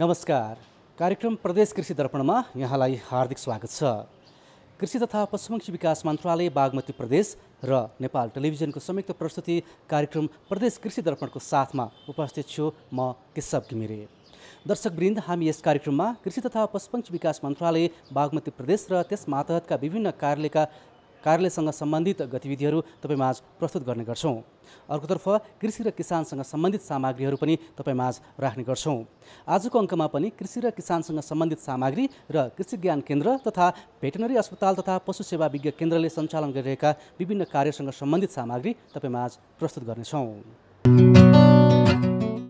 नमस्कार कार्यक्रम प्रदेश कृषि दर्पणमा यहाँलाई हार्दिक स्वागत छ कृषि तथा पशुपक्षी विकास मन्त्रालय बागमती प्रदेश र नेपाल टेलिभिजनको संयुक्त प्रस्तुति कार्यक्रम प्रदेश कृषि दर्पणको साथमा उपस्थित छु म केशव घिमिरे दर्शकवृन्द हामी यस कार्यक्रममा कृषि तथा पशुपक्षी विकास मन्त्रालय बागमती प्रदेश र त्यस मातहतका विभिन्न कार्यालयका कार्यालयसँग सम्बन्धित गतिविधिहरू आज प्रस्तुत गर्ने गर्छौँ अर्कोतर्फ कृषि र किसानसँग सम्बन्धित सामग्रीहरू पनि आज राख्ने गर्छौँ आजको अङ्कमा पनि कृषि र किसानसँग सम्बन्धित सामग्री र कृषि ज्ञान केन्द्र तथा भेटेनरी अस्पताल तथा पशु सेवा विज्ञ केन्द्रले सञ्चालन गरिरहेका विभिन्न कार्यसँग सम्बन्धित सामग्री आज प्रस्तुत गर्नेछौँ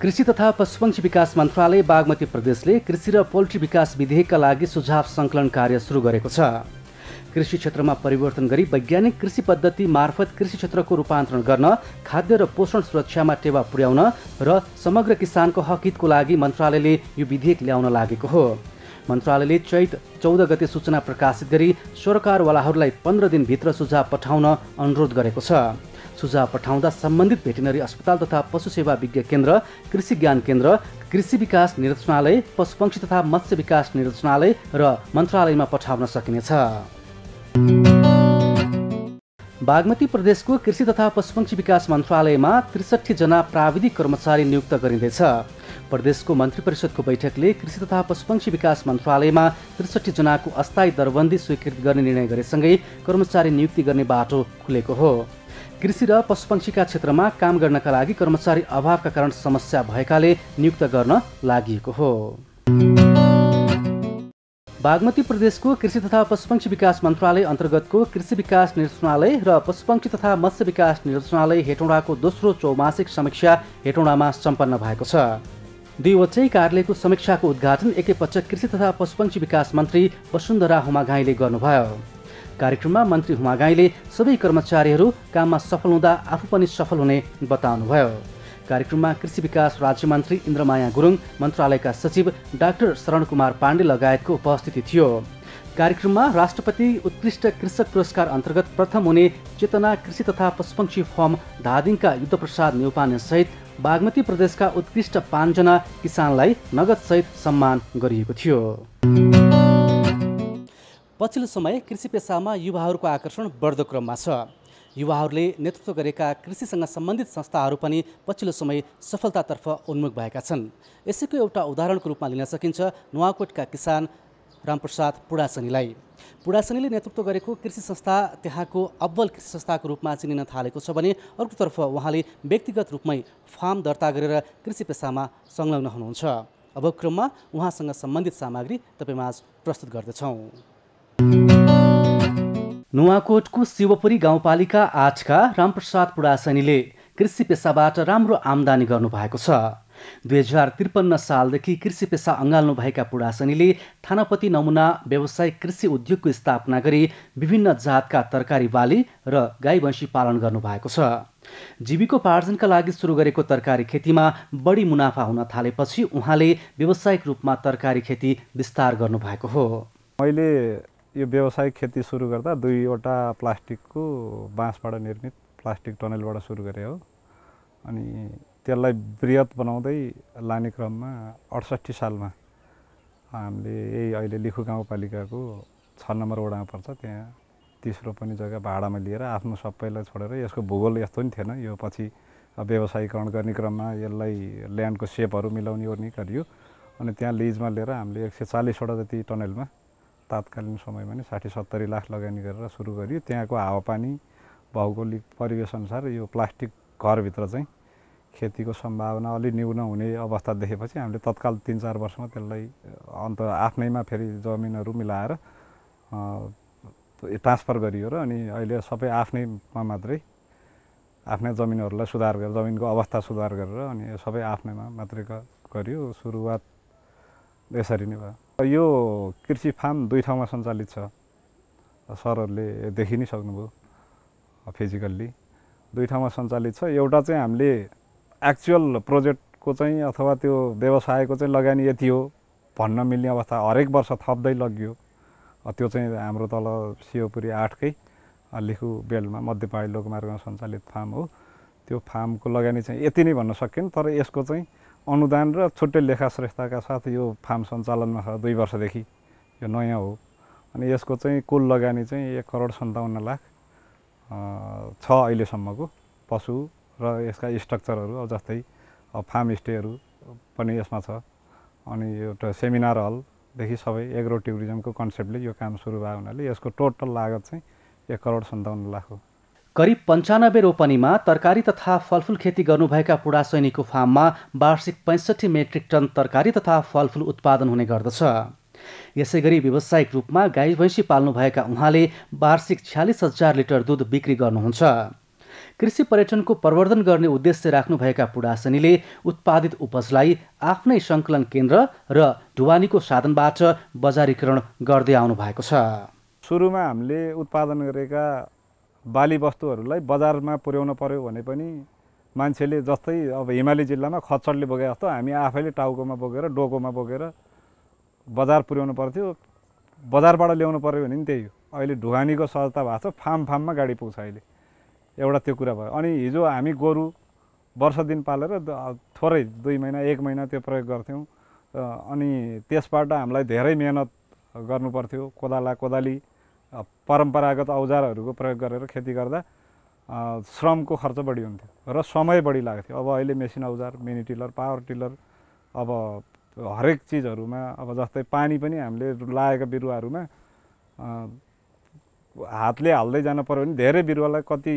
कृषि तथा पशुपक्षी विकास मन्त्रालय बागमती प्रदेशले कृषि र पोल्ट्री विकास विधेयकका लागि सुझाव सङ्कलन कार्य सुरु गरेको छ कृषि क्षेत्रमा परिवर्तन गरी वैज्ञानिक कृषि पद्धति मार्फत कृषि क्षेत्रको रूपान्तरण गर्न खाद्य र पोषण सुरक्षामा टेवा पुर्याउन र समग्र किसानको हकितको लागि मन्त्रालयले यो विधेयक ल्याउन लागेको हो मन्त्रालयले चैत चौध गते सूचना प्रकाशित गरी सरकारवालाहरूलाई पन्ध्र दिनभित्र सुझाव पठाउन अनुरोध गरेको छ सुझाव पठाउँदा सम्बन्धित भेटेनरी अस्पताल तथा पशु सेवा विज्ञ केन्द्र कृषि ज्ञान केन्द्र कृषि विकास निर्देशनालय पशुपक्षी तथा मत्स्य विकास निर्देशनालय र मन्त्रालयमा पठाउन सकिनेछ बागमती प्रदेशको कृषि तथा पशुपक्षी विकास मन्त्रालयमा त्रिसठीजना प्राविधिक कर्मचारी नियुक्त गरिँदैछ प्रदेशको मन्त्री परिषदको बैठकले कृषि तथा पशुपक्षी विकास मन्त्रालयमा त्रिसठीजनाको अस्थायी दरबन्दी स्वीकृत गर्ने निर्णय गरेसँगै कर्मचारी नियुक्ति गर्ने बाटो खुलेको हो कृषि र पशुपक्षीका क्षेत्रमा काम गर्नका लागि कर्मचारी अभावका कारण समस्या भएकाले नियुक्त गर्न लागि हो बागमती प्रदेशको कृषि तथा पशुपक्षी विकास मन्त्रालय अन्तर्गतको कृषि विकास निर्देशनालय र पशुपक्षी तथा मत्स्य विकास निर्देशनालय हेटौँडाको दोस्रो चौमासिक समीक्षा हेटौँडामा सम्पन्न भएको छ दुईवटै कार्यालयको समीक्षाको उद्घाटन एकैपटक कृषि तथा पशुपक्षी विकास मन्त्री वसुन्धरा हुमाघाईले गर्नुभयो कार्यक्रममा मन्त्री हुमा गाईले सबै कर्मचारीहरू काममा सफल हुँदा आफू पनि सफल हुने बताउनुभयो कार्यक्रममा कृषि विकास राज्य मन्त्री इन्द्रमाया गुरुङ मन्त्रालयका सचिव डाक्टर शरण कुमार पाण्डे लगायतको उपस्थिति थियो कार्यक्रममा राष्ट्रपति उत्कृष्ट कृषक पुरस्कार अन्तर्गत प्रथम हुने चेतना कृषि तथा पशुपक्षी फर्म धादिङका युद्धप्रसाद सहित बागमती प्रदेशका उत्कृष्ट पाँचजना किसानलाई नगदसहित सम्मान गरिएको थियो पछिल्लो समय कृषि पेसामा युवाहरूको आकर्षण बढ्दो क्रममा छ युवाहरूले नेतृत्व गरेका कृषिसँग सम्बन्धित संस्थाहरू पनि पछिल्लो समय सफलतातर्फ उन्मुख भएका छन् यसैको एउटा उदाहरणको रूपमा लिन सकिन्छ नुवाकोटका किसान रामप्रसाद पुडासनीलाई पुडासनीले नेतृत्व गरेको कृषि संस्था त्यहाँको अब्बल कृषि संस्थाको रूपमा चिनिन थालेको छ भने अर्कोतर्फ उहाँले व्यक्तिगत रूपमै फार्म दर्ता गरेर कृषि पेसामा संलग्न हुनुहुन्छ अब क्रममा उहाँसँग सम्बन्धित सामग्री तपाईँमाझ प्रस्तुत गर्दछौँ नुवाकोटको शिवपुरी गाउँपालिका आठका रामप्रसाद पुडासनीले कृषि पेसाबाट राम्रो आम्दानी गर्नुभएको छ दुई हजार त्रिपन्न सालदेखि कृषि पेसा अँगाल्नुभएका पुडासनीले थानापति नमुना व्यवसायिक कृषि उद्योगको स्थापना गरी विभिन्न जातका तरकारी बाली र गाई भैँसी पालन भएको छ जीविकोपार्जनका लागि सुरु गरेको तरकारी खेतीमा बढी मुनाफा हुन थालेपछि उहाँले व्यावसायिक रूपमा तरकारी खेती विस्तार गर्नुभएको हो मैले यो व्यावसायिक खेती सुरु गर्दा दुईवटा प्लास्टिकको बाँसबाट निर्मित प्लास्टिक टनलबाट सुरु गरे हो अनि त्यसलाई वृहत बनाउँदै लाने क्रममा अडसट्ठी सालमा हामीले यही अहिले लिखु गाउँपालिकाको छ नम्बर वडामा पर्छ त्यहाँ तेस्रो पनि जग्गा भाडामा लिएर आफ्नो सबैलाई छोडेर यसको भूगोल यस्तो पनि थिएन यो पछि व्यवसायीकरण गर्ने क्रममा यसलाई ल्यान्डको सेपहरू मिलाउने ओर्ने गरियो अनि त्यहाँ लिजमा लिएर हामीले एक सय चालिसवटा जति टनलमा तात्कालीन समयमा नै साठी सत्तरी लाख लगानी गरेर सुरु गरियो त्यहाँको हावापानी भौगोलिक परिवेशअनुसार यो प्लास्टिक घरभित्र चाहिँ खेतीको सम्भावना अलि न्यून हुने अवस्था देखेपछि हामीले तत्काल तिन चार वर्षमा त्यसलाई अन्त आफ्नैमा फेरि जमिनहरू मिलाएर ट्रान्सफर गरियो र अनि अहिले सबै आफ्नैमा मात्रै आफ्नै जमिनहरूलाई सुधार गरेर जमिनको अवस्था सुधार गरेर अनि सबै आफ्नैमा मात्रै गरियो सुरुवात यसरी नै भयो यो कृषि फार्म दुई ठाउँमा सञ्चालित छ सरहरूले देखि नै सक्नुभयो फिजिकल्ली दुई ठाउँमा सञ्चालित छ एउटा चाहिँ हामीले एक्चुअल प्रोजेक्टको चाहिँ अथवा त्यो व्यवसायको चाहिँ लगानी यति हो भन्न मिल्ने अवस्था हरेक वर्ष थप्दै लगियो त्यो चाहिँ हाम्रो तल सियोपुरी आठकै लिखु बेलमा मध्यपाडी लोकमार्गमा सञ्चालित फार्म हो त्यो फार्मको लगानी चाहिँ यति नै भन्न सकिन् तर यसको चाहिँ अनुदान र छुट्टै लेखा श्रेष्ठका साथ यो फार्म सञ्चालनमा छ दुई वर्षदेखि यो नयाँ हो अनि यसको चाहिँ कुल लगानी चाहिँ एक करोड सन्ताउन्न लाख छ अहिलेसम्मको पशु र यसका स्ट्रक्चरहरू जस्तै फार्म स्टेहरू पनि यसमा छ अनि एउटा सेमिनार हलदेखि सबै एग्रो टुरिज्मको कन्सेप्टले यो काम सुरु भएको हुनाले यसको टोटल लागत चाहिँ एक करोड सन्ताउन्न लाख हो करिब पन्चानब्बे रोपनीमा तरकारी तथा फलफुल खेती गर्नुभएका पुरा सैनिकको फार्ममा वार्षिक पैँसठी मेट्रिक टन तरकारी तथा फलफुल उत्पादन हुने गर्दछ यसै गरी व्यावसायिक रूपमा गाई भैँसी पाल्नुभएका उहाँले वार्षिक छ्यालिस हजार लिटर दुध बिक्री गर्नुहुन्छ कृषि पर्यटनको प्रवर्धन गर्ने उद्देश्य राख्नुभएका पुडासनीले उत्पादित उपजलाई आफ्नै सङ्कलन केन्द्र र ढुवानीको साधनबाट बजारीकरण गर्दै आउनु भएको छ सुरुमा हामीले उत्पादन गरेका बाली वस्तुहरूलाई बजारमा पुर्याउन पऱ्यो भने पनि मान्छेले जस्तै अब हिमाली जिल्लामा खच्चडले बोके जस्तो हामी आफैले टाउकोमा बोकेर डोकोमा बोकेर बजार पुर्याउनु पर्थ्यो बजारबाट ल्याउनु पऱ्यो भने नि त्यही हो अहिले ढुवानीको सहजता भएको छ फार्म फार्ममा गाडी पुग्छ अहिले एउटा त्यो कुरा भयो अनि हिजो हामी गोरु वर्ष दिन पालेर थोरै दुई महिना एक महिना त्यो प्रयोग गर्थ्यौँ अनि त्यसबाट हामीलाई धेरै मिहिनेत गर्नुपर्थ्यो कोदाला कोदाली परम्परागत औजारहरूको प्रयोग गरेर खेती गर्दा श्रमको खर्च बढी हुन्थ्यो र समय बढी लाग्थ्यो अब अहिले मेसिन औजार मिनी टिलर पावर टिलर अब हरेक चिजहरूमा अब जस्तै पानी पनि हामीले लागेका बिरुवाहरूमा हातले हाल्दै जानु पऱ्यो भने धेरै बिरुवालाई कति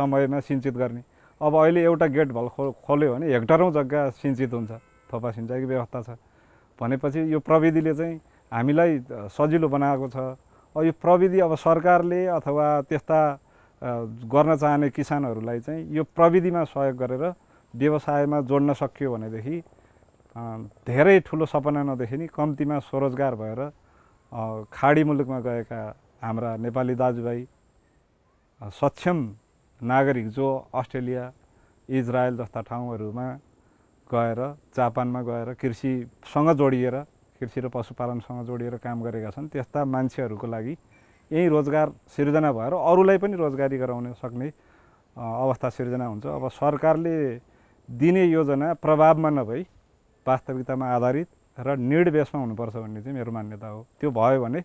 समयमा सिन्चित गर्ने अब अहिले एउटा गेट भल खो खोल्यो भने हेक्टरौँ जग्गा सिन्चित हुन्छ थोपा सिँचाइको व्यवस्था छ भनेपछि यो प्रविधिले चाहिँ हामीलाई सजिलो बनाएको छ यो प्रविधि अब सरकारले अथवा त्यस्ता गर्न चाहने किसानहरूलाई चाहिँ यो प्रविधिमा सहयोग गरेर व्यवसायमा जोड्न सकियो भनेदेखि धेरै ठुलो सपना नदेखि कम्तीमा स्वरोजगार भएर खाडी मुलुकमा गएका हाम्रा नेपाली दाजुभाइ सक्षम नागरिक जो अस्ट्रेलिया इजरायल जस्ता ठाउँहरूमा गएर जापानमा गएर कृषिसँग जोडिएर कृषि र पशुपालनसँग जोडिएर काम गरेका छन् त्यस्ता मान्छेहरूको लागि यही रोजगार सिर्जना भएर अरूलाई पनि रोजगारी गराउन सक्ने अवस्था सिर्जना हुन्छ अब सरकारले दिने योजना प्रभावमा नभई वास्तविकतामा आधारित र निड बेसमा हुनुपर्छ भन्ने चाहिँ मेरो मान्यता हो त्यो भयो भने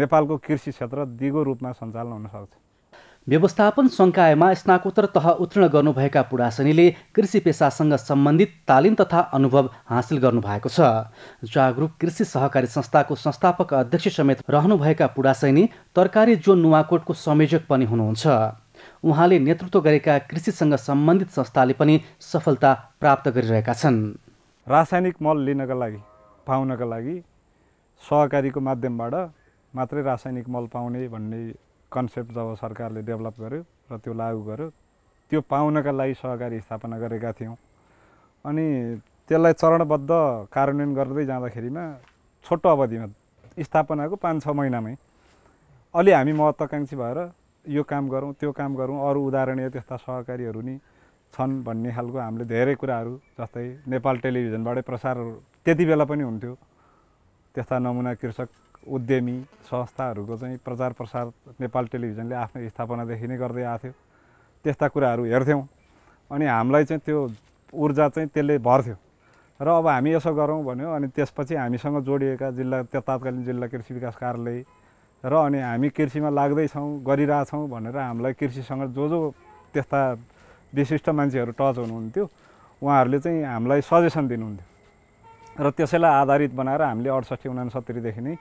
नेपालको कृषि क्षेत्र दिगो रूपमा सञ्चालन हुनसक्छ व्यवस्थापन सङ्कायमा स्नाकोत्तर तह उत्तीर्ण गर्नुभएका पुडासनीले कृषि पेसासँग सम्बन्धित तालिम तथा अनुभव हासिल गर्नुभएको छ जागरुक कृषि सहकारी संस्थाको संस्थापक अध्यक्ष समेत रहनुभएका पुडासैनी तरकारी जोन नुवाकोटको संयोजक पनि हुनुहुन्छ उहाँले नेतृत्व गरेका कृषिसँग सम्बन्धित संस्थाले पनि सफलता प्राप्त गरिरहेका छन् रासायनिक मल लिनका लागि पाउनका लागि सहकारीको माध्यमबाट मात्रै रासायनिक मल पाउने भन्ने कन्सेप्ट जब सरकारले डेभलप गर्यो र त्यो लागू गर्यो त्यो पाउनका लागि सहकारी स्थापना गरेका थियौँ अनि त्यसलाई चरणबद्ध कार्यान्वयन गर्दै जाँदाखेरिमा छोटो अवधिमा स्थापनाको पाँच छ महिनामै अलि हामी महत्त्वाकाङ्क्षी भएर यो काम गरौँ त्यो काम गरौँ अरू उदाहरणीय त्यस्ता सहकारीहरू नि छन् भन्ने खालको हामीले धेरै कुराहरू जस्तै नेपाल टेलिभिजनबाटै प्रसार त्यति बेला पनि हुन्थ्यो त्यस्ता नमुना कृषक उद्यमी संस्थाहरूको चाहिँ प्रचार प्रसार नेपाल टेलिभिजनले आफ्नो स्थापनादेखि नै गर्दै आएको थियो त्यस्ता कुराहरू हेर्थ्यौँ अनि हामीलाई चाहिँ त्यो ऊर्जा चाहिँ त्यसले भर्थ्यो र अब हामी यसो गरौँ भन्यो अनि त्यसपछि हामीसँग जोडिएका जिल्ला त्यो तात्कालीन जिल्ला कृषि विकास कार्यालय र अनि हामी कृषिमा लाग्दैछौँ गरिरहेछौँ भनेर हामीलाई कृषिसँग जो जो त्यस्ता विशिष्ट मान्छेहरू टच हुनुहुन्थ्यो उहाँहरूले चाहिँ हामीलाई सजेसन दिनुहुन्थ्यो र त्यसैलाई आधारित बनाएर हामीले अडसट्ठी उनासत्तरीदेखि नै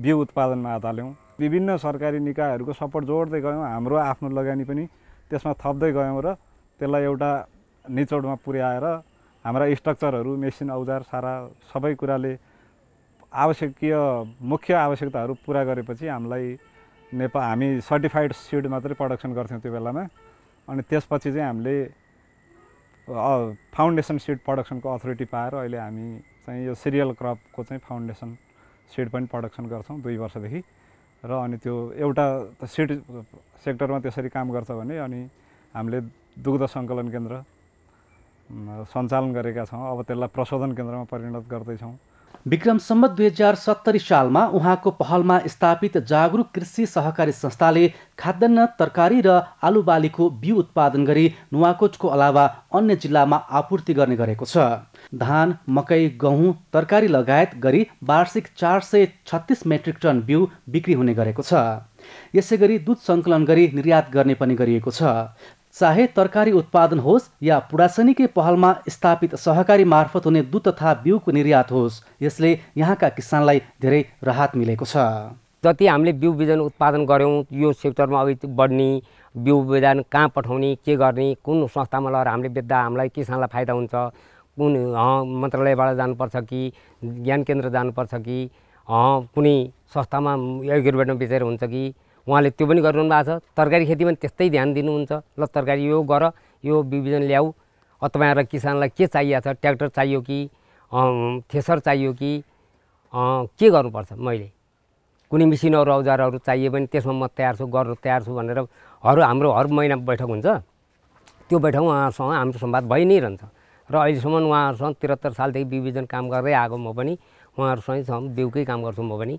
बिउ उत्पादनमा हाल्यौँ विभिन्न सरकारी निकायहरूको सपोर्ट जोड्दै गयौँ हाम्रो आफ्नो लगानी पनि त्यसमा थप्दै गयौँ र त्यसलाई एउटा निचोडमा पुर्याएर हाम्रा स्ट्रक्चरहरू मेसिन औजार सारा सबै कुराले आवश्यकीय मुख्य आवश्यकताहरू पुरा गरेपछि हामीलाई नेपाल हामी सर्टिफाइड सिड मात्रै प्रडक्सन गर्थ्यौँ त्यो बेलामा अनि त्यसपछि चाहिँ हामीले फाउन्डेसन सिड प्रडक्सनको अथोरिटी पाएर अहिले हामी चाहिँ यो सिरियल क्रपको चाहिँ फाउन्डेसन सिड पनि प्रडक्सन गर्छौँ दुई वर्षदेखि र अनि त्यो एउटा सिड सेक्टरमा त्यसरी काम गर्छ भने अनि हामीले दुग्ध सङ्कलन केन्द्र सञ्चालन गरेका छौँ अब त्यसलाई प्रशोधन केन्द्रमा परिणत गर्दैछौँ विक्रम सम्बत दुई हजार सत्तरी सालमा उहाँको पहलमा स्थापित जागरुक कृषि सहकारी संस्थाले खाद्यान्न तरकारी र आलु बालीको बिउ उत्पादन गरी नुवाकोटको अलावा अन्य जिल्लामा आपूर्ति गर्ने गरेको छ धान मकै गहुँ तरकारी लगायत गरी वार्षिक चार सय छत्तिस मेट्रिक टन बिउ बिक्री हुने गरेको छ यसै गरी दुध सङ्कलन गरी निर्यात गर्ने पनि गरिएको छ चाहे तरकारी उत्पादन होस् या पुरासनीकै पहलमा स्थापित सहकारी मार्फत हुने दुध तथा बिउको निर्यात होस् यसले यहाँका किसानलाई धेरै राहत मिलेको छ जति हामीले बिउ बिजन उत्पादन गऱ्यौँ यो सेक्टरमा अघि बढ्ने बिउ बिजन कहाँ पठाउने के गर्ने कुन संस्थामा लगेर हामीले बेच्दा हामीलाई किसानलाई फाइदा हुन्छ कुन मन्त्रालयबाट जानुपर्छ कि ज्ञान केन्द्र जानुपर्छ कि कुनै संस्थामा एग्रोबेटमा बेचेर हुन्छ कि उहाँले त्यो पनि गरिरहनु भएको छ तरकारी खेतीमा त्यस्तै ध्यान दिनुहुन्छ ल तरकारी यो गर यो बिबिजन ल्याऊ तपाईँहरूलाई किसानलाई के चाहिएको छ ट्र्याक्टर चाहियो कि थेसर चाहियो कि के गर्नुपर्छ मैले कुनै मिसिनहरू औजारहरू चाहियो भने त्यसमा म तयार छु गर्नु तयार छु भनेर हर हाम्रो हर महिना बैठक हुन्छ त्यो बैठकमा उहाँहरूसँग हाम्रो संवाद भइ नै रहन्छ र अहिलेसम्म उहाँहरूसँग त्रिहत्तर सालदेखि बिउबिजन काम गर्दै आएको म पनि उहाँहरूसँगै छ बिउकै काम गर्छु म पनि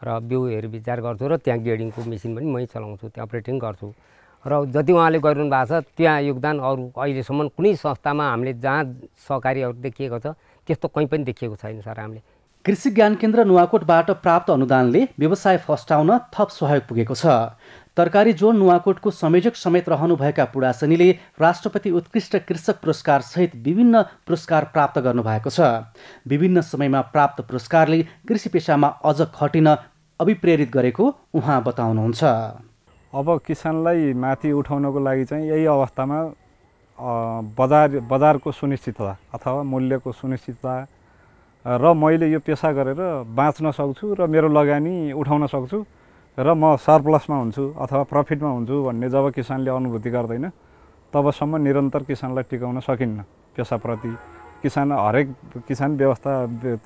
र बिउ हेरविचार गर्छु र त्यहाँ गेडिङको मेसिन पनि मै चलाउँछु त्यहाँ अपरेटिङ गर्छु र जति उहाँले गरिरहनु भएको छ त्यहाँ योगदान अरू अहिलेसम्म कुनै संस्थामा हामीले जहाँ सहकारीहरू देखिएको छ त्यस्तो कहीँ पनि देखिएको छैन सर हामीले कृषि ज्ञान केन्द्र नुवाकोटबाट प्राप्त अनुदानले व्यवसाय फस्टाउन थप सहयोग पुगेको छ तरकारी जोन नुवाकोटको संयोजक समेत रहनुभएका पुडासनीले राष्ट्रपति उत्कृष्ट कृषक पुरस्कार सहित विभिन्न पुरस्कार प्राप्त गर्नुभएको छ विभिन्न समयमा प्राप्त पुरस्कारले कृषि पेसामा अझ खटिन अभिप्रेरित गरेको उहाँ बताउनुहुन्छ अब किसानलाई माथि उठाउनको लागि चाहिँ यही अवस्थामा बजार बजारको सुनिश्चितता अथवा मूल्यको सुनिश्चितता र मैले यो पेसा गरेर बाँच्न सक्छु र मेरो लगानी उठाउन सक्छु र म सरप्लसमा हुन्छु अथवा प्रफिटमा हुन्छु भन्ने जब किसानले अनुभूति गर्दैन तबसम्म निरन्तर किसानलाई टिकाउन सकिन्न पेसाप्रति किसान हरेक किसान व्यवस्था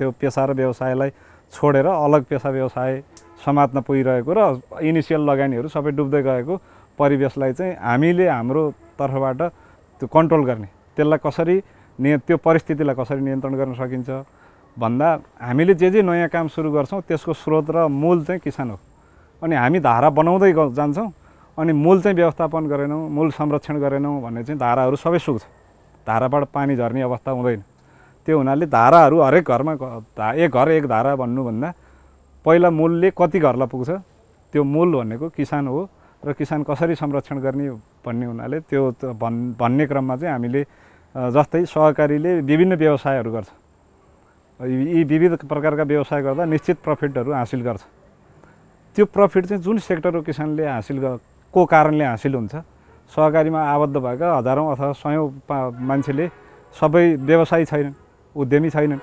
त्यो पेसा र व्यवसायलाई छोडेर अलग पेसा व्यवसाय समात्न पुगिरहेको र इनिसियल लगानीहरू सबै डुब्दै गएको परिवेशलाई चाहिँ हामीले हाम्रो तर्फबाट त्यो कन्ट्रोल गर्ने त्यसलाई कसरी नि त्यो परिस्थितिलाई कसरी नियन्त्रण गर्न सकिन्छ भन्दा हामीले जे जे नयाँ काम सुरु गर्छौँ त्यसको स्रोत र मूल चाहिँ किसान हो अनि हामी धारा बनाउँदै जान्छौँ अनि मूल चाहिँ व्यवस्थापन गरेनौँ मूल संरक्षण गरेनौँ भने चाहिँ धाराहरू सबै सुक्छ धाराबाट पानी झर्ने अवस्था हुँदैन त्यो हुनाले धाराहरू हरेक घरमा एक घर एक धारा भन्नुभन्दा पहिला मूलले कति घरलाई पुग्छ त्यो मूल भनेको किसान हो र किसान कसरी संरक्षण गर्ने भन्ने हुनाले त्यो भन् भन्ने क्रममा चाहिँ हामीले जस्तै सहकारीले विभिन्न व्यवसायहरू गर्छ यी विविध प्रकारका व्यवसाय गर्दा निश्चित प्रफिटहरू हासिल गर्छ त्यो प्रफिट चाहिँ जुन सेक्टरको किसानले हासिल को कारणले हासिल हुन्छ सहकारीमा आबद्ध भएका हजारौँ अथवा सयौँ मान्छेले सबै व्यवसायी छैनन् उद्यमी छैनन्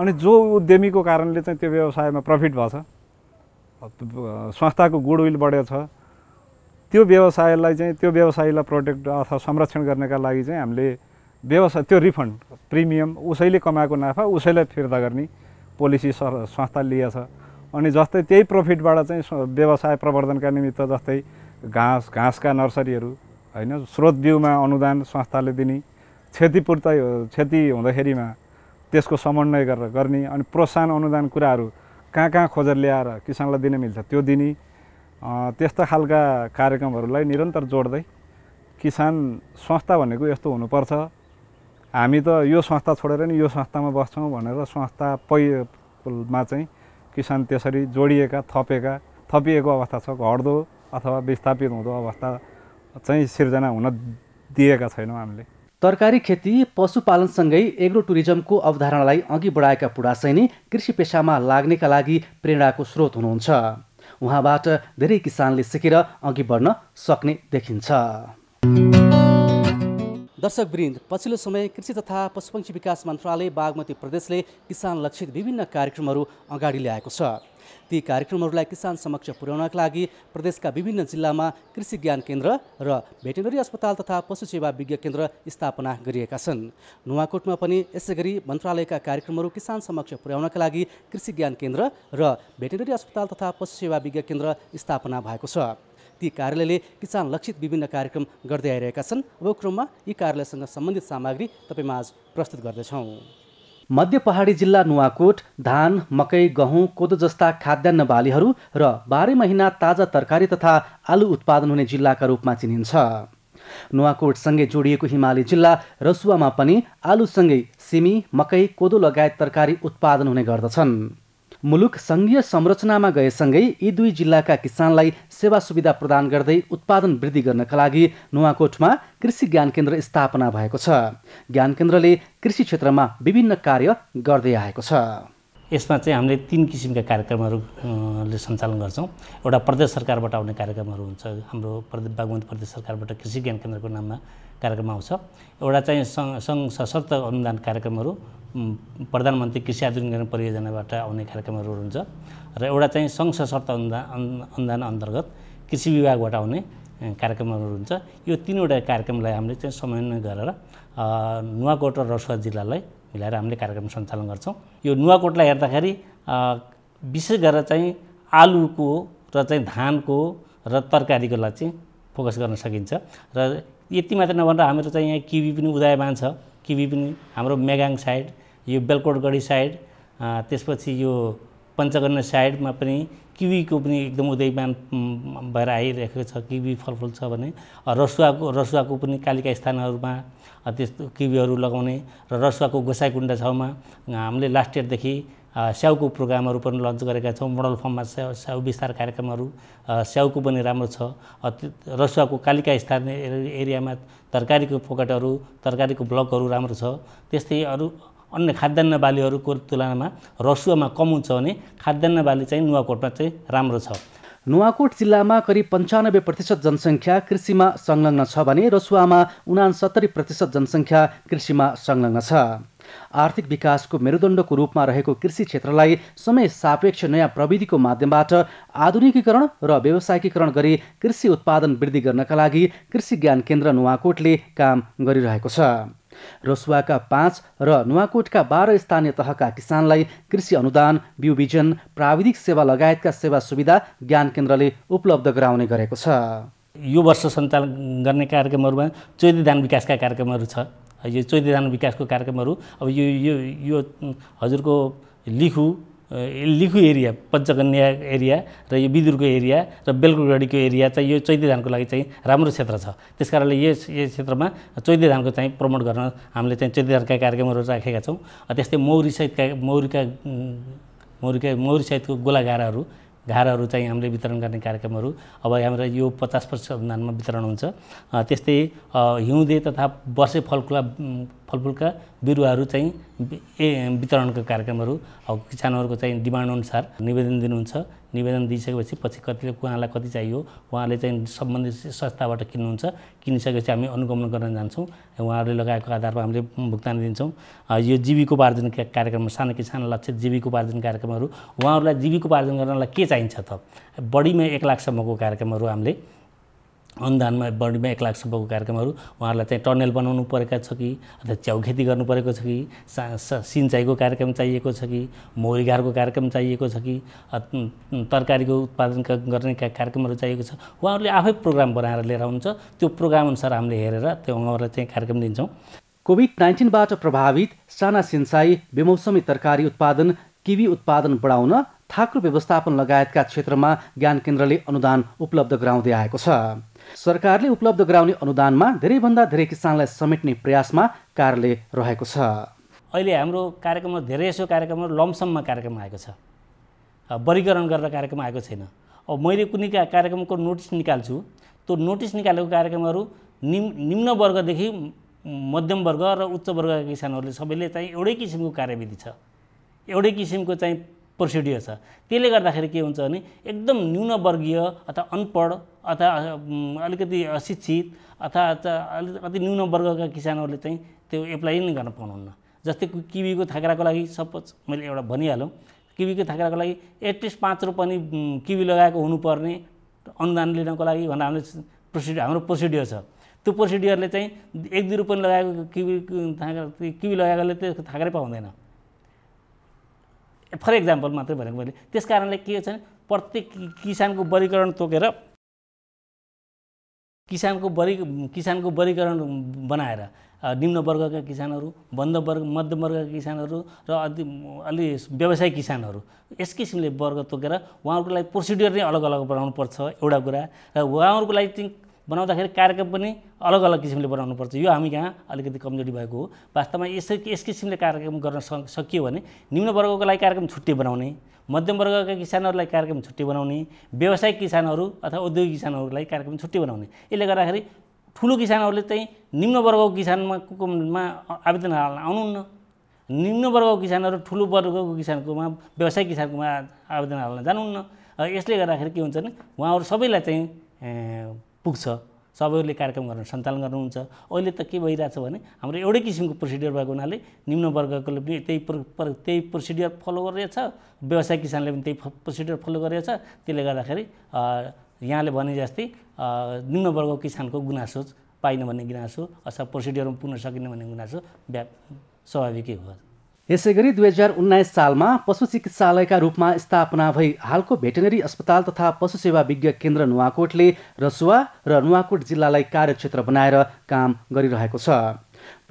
अनि जो उद्यमीको कारणले चाहिँ त्यो व्यवसायमा प्रफिट भएछ संस्थाको गुडविल बढेको छ त्यो व्यवसायलाई चाहिँ त्यो व्यवसायलाई प्रोटेक्ट अथवा संरक्षण गर्नका लागि चाहिँ हामीले व्यवसाय त्यो रिफन्ड प्रिमियम उसैले कमाएको नाफा उसैलाई फिर्ता गर्ने पोलिसी संस्था लिएछ अनि जस्तै त्यही प्रफिटबाट चाहिँ व्यवसाय प्रवर्धनका निमित्त जस्तै घाँस घाँसका नर्सरीहरू होइन स्रोत बिउमा अनुदान संस्थाले दिने क्षतिपूर्ति क्षति हुँदाखेरिमा त्यसको समन्वय गरेर गर्ने अनि प्रोत्साहन अनुदान कुराहरू कहाँ कहाँ खोजेर ल्याएर किसानलाई दिन मिल्छ त्यो दिने त्यस्ता खालका कार्यक्रमहरूलाई निरन्तर जोड्दै किसान संस्था भनेको यस्तो हुनुपर्छ हामी त यो संस्था छोडेर नि यो संस्थामा बस्छौँ भनेर संस्था पै चाहिँ किसान त्यसरी जोडिएका थपेका थपिएको अवस्था छ घट्दो अथवा विस्थापित हुँदो अवस्था चाहिँ सिर्जना हुन दिएका छैनौँ हामीले तरकारी खेती पशुपालनसँगै एग्रो टुरिज्मको अवधारणालाई अघि बढाएका बुढा सैनी कृषि पेसामा लाग्नेका लागि प्रेरणाको स्रोत हुनुहुन्छ उहाँबाट धेरै किसानले सिकेर अघि बढ्न सक्ने देखिन्छ दर्शक वृन्द पछिल्लो समय कृषि तथा पशुपक्षी विकास मन्त्रालय बागमती प्रदेशले किसान लक्षित विभिन्न कार्यक्रमहरू अगाडि ल्याएको छ ती कार्यक्रमहरूलाई किसान समक्ष पुर्याउनका लागि प्रदेशका विभिन्न जिल्लामा कृषि ज्ञान केन्द्र र भेटेनरी अस्पताल तथा पशु सेवा विज्ञ केन्द्र स्थापना गरिएका छन् नुवाकोटमा पनि यसै गरी मन्त्रालयका कार्यक्रमहरू किसान समक्ष पुर्याउनका लागि कृषि ज्ञान केन्द्र र भेटेनरी अस्पताल तथा पशु सेवा विज्ञ केन्द्र स्थापना भएको छ ती कार्यालयले किसान लक्षित विभिन्न कार्यक्रम गर्दै आइरहेका छन् अब क्रममा यी कार्यालयसँग सम्बन्धित सामग्री तपाईँमा आज प्रस्तुत गर्दैछौँ मध्य पहाडी जिल्ला नुवाकोट धान मकै गहुँ कोदो जस्ता खाद्यान्न बालीहरू र बाह्रै महिना ताजा तरकारी तथा आलु उत्पादन हुने जिल्लाका रूपमा चिनिन्छ नुवाकोटसँगै जोडिएको हिमाली जिल्ला रसुवामा पनि आलुसँगै सिमी मकै कोदो लगायत तरकारी उत्पादन हुने गर्दछन् मुलुक सङ्घीय संरचनामा गएसँगै यी दुई जिल्लाका किसानलाई सेवा सुविधा प्रदान गर्दै उत्पादन वृद्धि गर्नका लागि नुवाकोटमा कृषि ज्ञान केन्द्र स्थापना भएको छ ज्ञान केन्द्रले कृषि क्षेत्रमा विभिन्न कार्य गर्दै आएको छ यसमा चाहिँ हामीले तिन किसिमका कार्यक्रमहरूले सञ्चालन गर्छौँ एउटा प्रदेश सरकारबाट आउने कार्यक्रमहरू हुन्छ हाम्रो प्रदेश बागमती प्रदेश सरकारबाट कृषि ज्ञान केन्द्रको नाममा कार्यक्रम आउँछ एउटा चाहिँ सङ्घ सशक्त अनुदान कार्यक्रमहरू प्रधानमन्त्री कृषि आधुनिकरण परियोजनाबाट आउने कार्यक्रमहरू हुन्छ र एउटा चाहिँ सङ्घ सशक्त अनुदान अनुदान अन्तर्गत कृषि विभागबाट आउने कार्यक्रमहरू हुन्छ यो तिनवटा कार्यक्रमलाई हामीले चाहिँ समन्वय गरेर नुवाकोट र रसुवा जिल्लालाई मिलाएर हामीले कार्यक्रम सञ्चालन गर्छौँ यो नुवाकोटलाई हेर्दाखेरि विशेष गरेर चाहिँ आलुको र चाहिँ धानको र तरकारीको लागि चाहिँ फोकस गर्न सकिन्छ र यति मात्र नभएर हाम्रो चाहिँ यहाँ किवी पनि उदयमान छ किवी पनि हाम्रो मेगाङ साइड यो बेलकोटगढी साइड त्यसपछि यो पञ्चगण साइडमा पनि किवीको पनि एकदम उदयमान भएर आइरहेको छ किवी फलफुल छ भने रसुवाको रसुवाको पनि कालिका स्थानहरूमा त्यस्तो किवीहरू लगाउने र रसुवाको गोसाइकुण्डा छेउमा हामीले लास्ट इयरदेखि स्याउको प्रोग्रामहरू पनि लन्च गरेका छौँ मोडल फर्ममा स्याउ स्याउ विस्तार कार्यक्रमहरू स्याउको पनि राम्रो छ रसुवाको कालिका स्थानीय एरियामा तरकारीको पोकेटहरू तरकारीको ब्लकहरू राम्रो छ त्यस्तै अरू अन्य खाद्यान्न बालीहरूको तुलनामा रसुवामा कम हुन्छ भने खाद्यान्न बाली चाहिँ नुवाकोटमा चाहिँ राम्रो छ नुवाकोट जिल्लामा करिब पन्चानब्बे प्रतिशत जनसङ्ख्या कृषिमा संलग्न छ भने रसुवामा उनासत्तरी प्रतिशत जनसङ्ख्या कृषिमा संलग्न छ आर्थिक विकासको मेरुदण्डको रूपमा रहेको कृषि क्षेत्रलाई समय सापेक्ष नयाँ प्रविधिको माध्यमबाट आधुनिकीकरण र व्यवसायिकीकरण गरी कृषि उत्पादन वृद्धि गर्नका लागि कृषि ज्ञान केन्द्र नुवाकोटले काम गरिरहेको छ रसुवाका पाँच र नुवाकोटका बाह्र स्थानीय तहका किसानलाई कृषि अनुदान बिउ बिजन प्राविधिक सेवा लगायतका सेवा सुविधा ज्ञान केन्द्रले उपलब्ध गराउने गरेको छ यो वर्ष सञ्चालन गर्ने कार्यक्रमहरूमा चोरी दान विकासका कार्यक्रमहरू छ यो चैतेदान विकासको कार्यक्रमहरू अब यो यो यो हजुरको लिखु लिखु एरिया पञ्चकन्या एरिया र यो बिदुरको एरिया र बेलकुगढीको एरिया चाहिँ यो चैते धानको लागि चाहिँ राम्रो क्षेत्र छ त्यस कारणले यस यो क्षेत्रमा चैते धानको चाहिँ प्रमोट गर्न हामीले चाहिँ चैते धानका कार्यक्रमहरू राखेका छौँ त्यस्तै मौरी सहितका मौरीका मौरीका मौरी सहितको गोलागाराहरू घारहरू चाहिँ हामीले वितरण गर्ने कार्यक्रमहरू अब हाम्रो यो पचास प्रतिशत अनुदानमा वितरण हुन्छ त्यस्तै हिउँदे तथा वर्षे फलफुला फलफुलका बिरुवाहरू चाहिँ ए वितरणका कार्यक्रमहरू अब किसानहरूको चाहिँ अनुसार निवेदन दिनुहुन्छ निवेदन दिइसकेपछि पछि कतिले उहाँलाई कति चाहियो उहाँले चाहिँ सम्बन्धित संस्थाबाट किन्नुहुन्छ किनिसकेपछि हामी अनुगमन गर्न जान्छौँ उहाँहरूले लगाएको आधारमा हामीले भुक्तानी दिन्छौँ यो जीविकोपार्जन कार्यक्रम सानो किसान लक्ष्य जीविकोपार्जन कार्यक्रमहरू उहाँहरूलाई जीविकोपार्जन गर्नलाई के चाहिन्छ त बढीमा एक लाखसम्मको कार्यक्रमहरू हामीले अनुदानमा बढीमा एक लाखसम्मको कार्यक्रमहरू उहाँहरूलाई चाहिँ टनल बनाउनु परेका छ कि अथवा च्याउ खेती गर्नु परेको छ कि सा सिँचाइको कार्यक्रम चाहिएको छ कि मौरीघारको कार्यक्रम चाहिएको छ कि तरकारीको उत्पादन गर्ने कार्यक्रमहरू चाहिएको छ उहाँहरूले आफै प्रोग्राम बनाएर लिएर आउनुहुन्छ त्यो प्रोग्रामअनुसार हामीले हेरेर त्यो उहाँहरूलाई चाहिँ कार्यक्रम दिन्छौँ कोभिड नाइन्टिनबाट प्रभावित साना सिँचाइ बेमौसमी तरकारी उत्पादन किवी उत्पादन बढाउन थाक्रो व्यवस्थापन लगायतका क्षेत्रमा ज्ञान केन्द्रले अनुदान उपलब्ध गराउँदै आएको छ सरकारले उपलब्ध गराउने अनुदानमा धेरैभन्दा धेरै किसानलाई समेट्ने प्रयासमा कार्यालय रहेको छ अहिले हाम्रो कार्यक्रममा धेरै यसो कार्यक्रमहरू लमसममा कार्यक्रम आएको छ वर्गीकरण गरेर कार्यक्रम आएको छैन अब मैले कुनै कार्यक्रमको नोटिस निकाल्छु त्यो नोटिस निकालेको कार्यक्रमहरू निम्न वर्गदेखि मध्यम वर्ग र उच्च वर्गका किसानहरूले सबैले चाहिँ एउटै किसिमको कार्यविधि छ एउटै किसिमको चाहिँ प्रोसिडियर छ त्यसले गर्दाखेरि के हुन्छ भने एकदम न्यूनवर्गीय अथवा अनपढ अथवा अलिकति अशिक्षित अथवा अति न्यून वर्गका किसानहरूले चाहिँ त्यो एप्लाई नै गर्न पाउनुहुन्न जस्तै किबीको थाकराको लागि सपोज मैले एउटा भनिहालौँ किबीको थाकराको लागि एटलिस्ट पाँच रुपियाँ किबी लगाएको हुनुपर्ने अनुदान लिनको लागि भनेर हाम्रो प्रोसिड हाम्रो प्रोसिडियर छ त्यो प्रोसिडियरले चाहिँ एक दुई रुपियाँ लगाएको किबी थाक किबी लगाएकोले त्यो थाक्रै पाउँदैन फर एक्जाम्पल मात्रै भनेको मैले त्यस कारणले के छ भने प्रत्येक किसानको वर्गीकरण तोकेर किसानको वरि किसानको वर्गीकरण बनाएर निम्न वर्गका किसानहरू बन्द वर्ग मध्यमवर्गका वर्गका किसानहरू र अलि अलि व्यवसायिक किसानहरू यस किसिमले वर्ग तोकेर उहाँहरूको लागि प्रोसिडियर नै अलग अलग बनाउनुपर्छ एउटा कुरा र उहाँहरूको लागि चाहिँ बनाउँदाखेरि कार्यक्रम पनि अलग अलग किसिमले बनाउनु पर्छ यो हामी यहाँ अलिकति कमजोरी भएको हो वास्तवमा यसरी यस किसिमले कार्यक्रम गर्न सकियो भने निम्न वर्गको लागि कार्यक्रम छुट्टी बनाउने मध्यम वर्गका किसानहरूलाई कार्यक्रम छुट्टी बनाउने व्यावसायिक किसानहरू अथवा औद्योगिक किसानहरूलाई कार्यक्रम छुट्टी बनाउने यसले गर्दाखेरि ठुलो किसानहरूले चाहिँ निम्न वर्गको किसानमा आवेदन हाल्न आउनुहुन्न निम्न वर्गको किसानहरू ठुलो वर्गको किसानकोमा व्यवसायिक किसानकोमा आवेदन हाल्न जानुहुन्न यसले गर्दाखेरि के हुन्छ भने उहाँहरू सबैलाई चाहिँ पुग्छ सबैहरूले कार्यक्रम गर्न सञ्चालन गर्नुहुन्छ अहिले त के भइरहेछ भने हाम्रो एउटै किसिमको प्रोसिडियर भएको हुनाले निम्न वर्गकोले पनि त्यही प्र त्यही प्रोसिडियर फलो गरिरहेछ व्यवसाय किसानले पनि त्यही प्रोसिडियर फलो गरिरहेछ त्यसले गर्दाखेरि यहाँले भने जस्तै निम्न वर्गको किसानको गुनासो पाइन भन्ने गुनासो अथवा प्रोसिडियरमा पुग्न सकिन भन्ने गुनासो व्या स्वाभाविकै हो यसै गरी दुई हजार उन्नाइस सालमा पशु चिकित्सालयका रूपमा स्थापना भई हालको भेटेनरी अस्पताल तथा पशु सेवा विज्ञ केन्द्र नुवाकोटले रसुवा र नुवाकोट जिल्लालाई कार्यक्षेत्र बनाएर काम गरिरहेको छ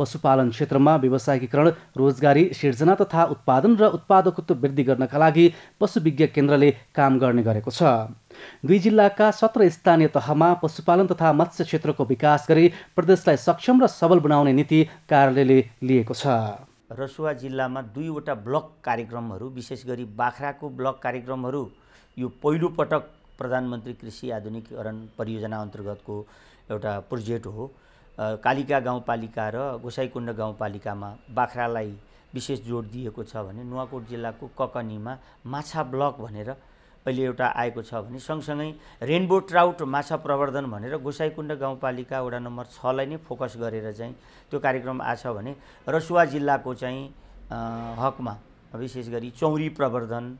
पशुपालन क्षेत्रमा व्यवसायीकरण रोजगारी सिर्जना तथा उत्पादन र उत्पादकत्व वृद्धि गर्नका लागि पशु विज्ञ केन्द्रले काम गर्ने गरेको छ दुई जिल्लाका सत्र स्थानीय तहमा पशुपालन तथा मत्स्य क्षेत्रको विकास गरी प्रदेशलाई सक्षम र सबल बनाउने नीति कार्यालयले लिएको छ रसुवा जिल्लामा दुईवटा ब्लक कार्यक्रमहरू विशेष गरी बाख्राको ब्लक कार्यक्रमहरू यो पहिलोपटक प्रधानमन्त्री कृषि आधुनिकीकरण परियोजना अन्तर्गतको एउटा प्रोजेक्ट हो कालिका गाउँपालिका र गोसाइकुण्ड गाउँपालिकामा बाख्रालाई विशेष जोड दिएको छ भने नुवाकोट जिल्लाको ककनीमा माछा ब्लक भनेर अहिले एउटा आएको छ भने सँगसँगै रेनबो ट्राउट माछा प्रवर्धन भनेर गोसाइकुण्ड गाउँपालिका वडा नम्बर छलाई नै फोकस गरेर चाहिँ त्यो कार्यक्रम आछ भने रसुवा जिल्लाको चाहिँ हकमा विशेष गरी चौरी प्रवर्धन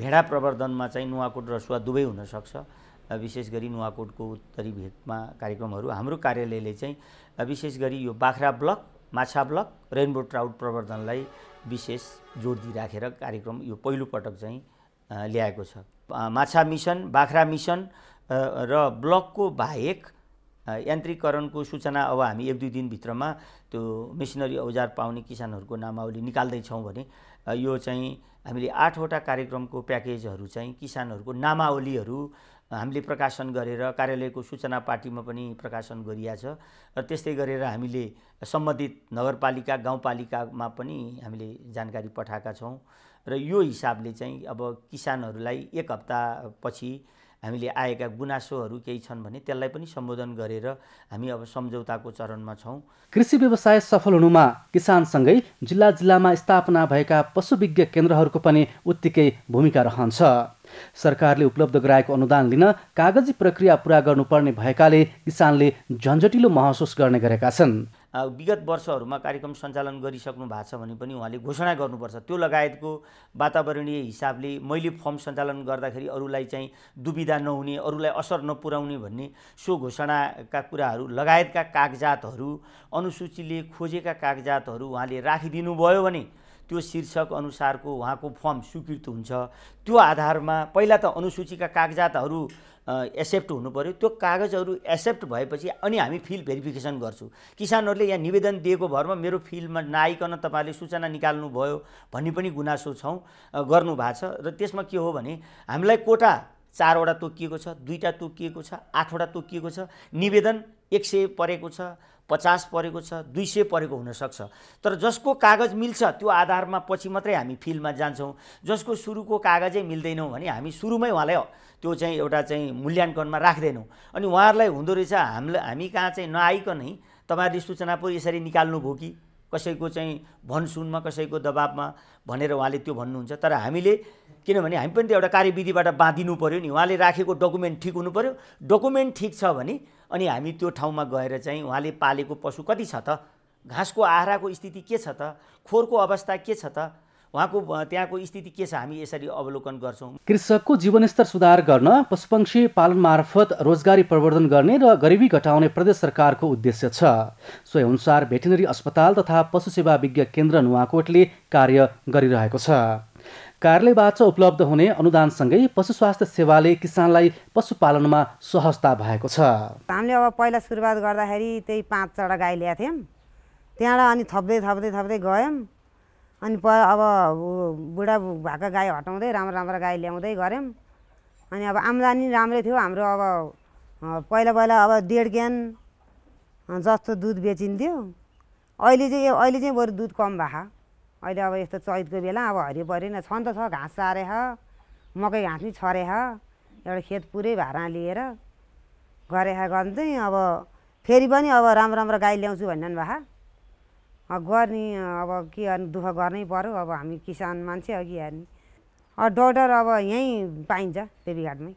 भेडा प्रवर्धनमा चाहिँ नुवाकोट रसुवा दुवै हुनसक्छ विशेष गरी नुवाकोटको उत्तरी भेगमा कार्यक्रमहरू हाम्रो कार्यालयले चाहिँ विशेष गरी यो बाख्रा ब्लक माछा ब्लक रेनबो ट्राउट प्रवर्धनलाई विशेष जोड दिइराखेर कार्यक्रम यो पहिलोपटक चाहिँ ल्याएको छ माछा मिसन बाख्रा मिसन र ब्लकको बाहेक यान्त्रिकरणको सूचना अब हामी एक दुई दिनभित्रमा त्यो मेसिनरी औजार पाउने किसानहरूको नामावली निकाल्दैछौँ भने यो चाहिँ हामीले आठवटा कार्यक्रमको प्याकेजहरू चाहिँ किसानहरूको नामावलीहरू हामीले प्रकाशन गरेर कार्यालयको सूचना पार्टीमा पनि प्रकाशन गरिएको छ र त्यस्तै गरेर हामीले सम्बन्धित नगरपालिका गाउँपालिकामा पनि हामीले जानकारी पठाएका छौँ र यो हिसाबले चाहिँ अब किसानहरूलाई एक हप्तापछि हामीले आएका गुनासोहरू केही छन् भने त्यसलाई पनि सम्बोधन गरेर हामी अब सम्झौताको चरणमा छौँ कृषि व्यवसाय सफल हुनुमा किसानसँगै जिल्ला जिल्लामा स्थापना भएका पशुविज्ञ केन्द्रहरूको पनि उत्तिकै भूमिका रहन्छ सरकारले उपलब्ध गराएको अनुदान लिन कागजी प्रक्रिया पुरा गर्नुपर्ने भएकाले किसानले झन्झटिलो महसुस गर्ने गरेका छन् विगत वर्षहरूमा कार्यक्रम सञ्चालन गरिसक्नु भएको छ भने पनि उहाँले घोषणा गर्नुपर्छ त्यो लगायतको वातावरणीय हिसाबले मैले फर्म सञ्चालन गर्दाखेरि अरूलाई चाहिँ दुविधा नहुने अरूलाई असर नपुर्याउने भन्ने सो घोषणाका कुराहरू लगायतका कागजातहरू अनुसूचीले खोजेका कागजातहरू उहाँले राखिदिनु भयो भने त्यो शीर्षक अनुसारको उहाँको फर्म स्वीकृत हुन्छ त्यो आधारमा पहिला त अनुसूचीका कागजातहरू एक्सेप्ट पऱ्यो त्यो कागजहरू एक्सेप्ट भएपछि अनि हामी फिल्ड भेरिफिकेसन गर्छौँ किसानहरूले यहाँ निवेदन दिएको भरमा मेरो फिल्डमा नआइकन तपाईँले सूचना निकाल्नुभयो भन्ने पनि गुनासो छौँ गर्नु छ र त्यसमा के हो भने हामीलाई कोटा चारवटा तोकिएको छ दुईवटा तोकिएको छ आठवटा तोकिएको छ निवेदन एक सय परेको छ पचास परेको छ दुई सय परेको हुनसक्छ तर जसको कागज मिल्छ त्यो आधारमा पछि मात्रै हामी फिल्डमा जान्छौँ जसको सुरुको कागजै मिल्दैनौँ भने हामी सुरुमै उहाँलाई त्यो चाहिँ एउटा चाहिँ मूल्याङ्कनमा राख्दैनौँ अनि उहाँहरूलाई हुँदो रहेछ हामीलाई हामी कहाँ चाहिँ नआइकनै तपाईँहरूले सूचना पो यसरी निकाल्नुभयो कि कसैको चाहिँ भनसुनमा कसैको दबाबमा भनेर उहाँले त्यो भन्नुहुन्छ तर हामीले किनभने हामी पनि त एउटा कार्यविधिबाट बाँधिनु पऱ्यो नि उहाँले राखेको डकुमेन्ट ठिक हुनु पऱ्यो डकुमेन्ट ठिक छ भने अनि हामी त्यो ठाउँमा गएर चाहिँ उहाँले पालेको पशु कति छ त घाँसको आहाराको स्थिति के छ त खोरको अवस्था के छ त उहाँको त्यहाँको स्थिति के छ हामी यसरी अवलोकन गर्छौँ कृषकको जीवनस्तर सुधार गर्न पशुपक्षी पालन मार्फत रोजगारी प्रवर्धन गर्ने र गरिबी घटाउने प्रदेश सरकारको उद्देश्य छ सोही अनुसार भेटेनरी अस्पताल तथा पशु सेवा विज्ञ केन्द्र नुवाकोटले कार्य गरिरहेको छ कार्यालयबाट उपलब्ध हुने अनुदानसँगै पशु स्वास्थ्य सेवाले किसानलाई पशुपालनमा सहजता भएको छ हामीले अब पहिला सुरुवात गर्दाखेरि त्यही पाँचवटा गाई ल्याएको थियौँ त्यहाँबाट अनि थप्दै थप्दै थप्दै गयौँ अनि प अब बुढा भएको गाई हटाउँदै राम्रो राम्रो गाई ल्याउँदै गऱ्यौँ अनि अब आम्दानी राम्रै थियो हाम्रो अब पहिला पहिला अब डेढ ज्ञान जस्तो दुध बेचिन्थ्यो अहिले चाहिँ अहिले चाहिँ बरु दुध कम भएको अहिले अब यस्तो चैतको बेला अब हरियो छ नि त छ घाँस सारेछ मकै घाँस नि छरेछ एउटा खेत पुरै भाडा लिएर गरेछ गर्नु अब फेरि पनि अब राम्रो राम्रो गाई ल्याउँछु भन्ने भएको गर्ने अब के गर्ने दुःख गर्नै पऱ्यो अब हामी किसान मान्छे अघि हेर्ने डक्टर अब यहीँ पाइन्छ देवीघाटमै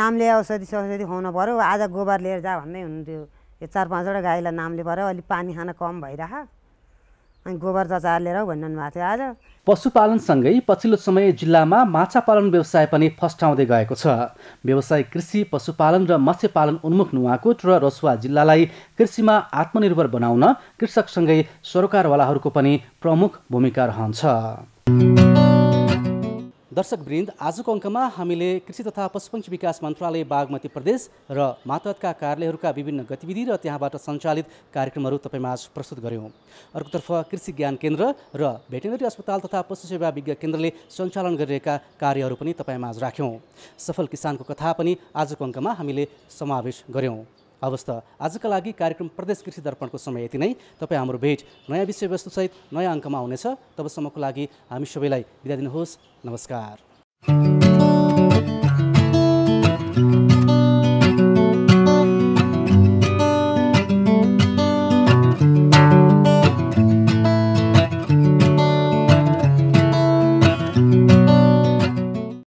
नामले औषधी सौषधी खुवाउनु पऱ्यो आज गोबर लिएर जा भन्दै हुनुहुन्थ्यो यो चार पाँचवटा गाईलाई नामले पऱ्यो अलिक पानी खान कम भइरह अनि गोबर भन्नु भएको थियो आज पशुपालनसँगै पछिल्लो समय जिल्लामा माछा पालन व्यवसाय पनि फस्टाउँदै गएको छ व्यवसाय कृषि पशुपालन र मत्स्यपालन उन्मुख नुवाकोट र रसुवा जिल्लालाई कृषिमा आत्मनिर्भर बनाउन कृषकसँगै सरकारवालाहरूको पनि प्रमुख भूमिका रहन्छ दर्शक वृन्द आजको अङ्कमा हामीले कृषि तथा पशुपक्षी विकास मन्त्रालय बागमती प्रदेश र मातहतका कार्यालयहरूका विभिन्न गतिविधि र त्यहाँबाट सञ्चालित कार्यक्रमहरू तपाईँमा आज प्रस्तुत गऱ्यौँ अर्कोतर्फ कृषि ज्ञान केन्द्र र भेटेनरी अस्पताल तथा पशु सेवा विज्ञ केन्द्रले सञ्चालन गरिरहेका कार्यहरू पनि तपाईँमा आज राख्यौँ सफल किसानको कथा पनि आजको अङ्कमा हामीले समावेश गऱ्यौँ हवस् त आजका लागि कार्यक्रम प्रदेश कृषि दर्पणको समय यति नै तपाईँ हाम्रो भेट नयाँ विषयवस्तुसहित नयाँ अङ्कमा आउनेछ तबसम्मको लागि हामी सबैलाई बिदा दिनुहोस् नमस्कार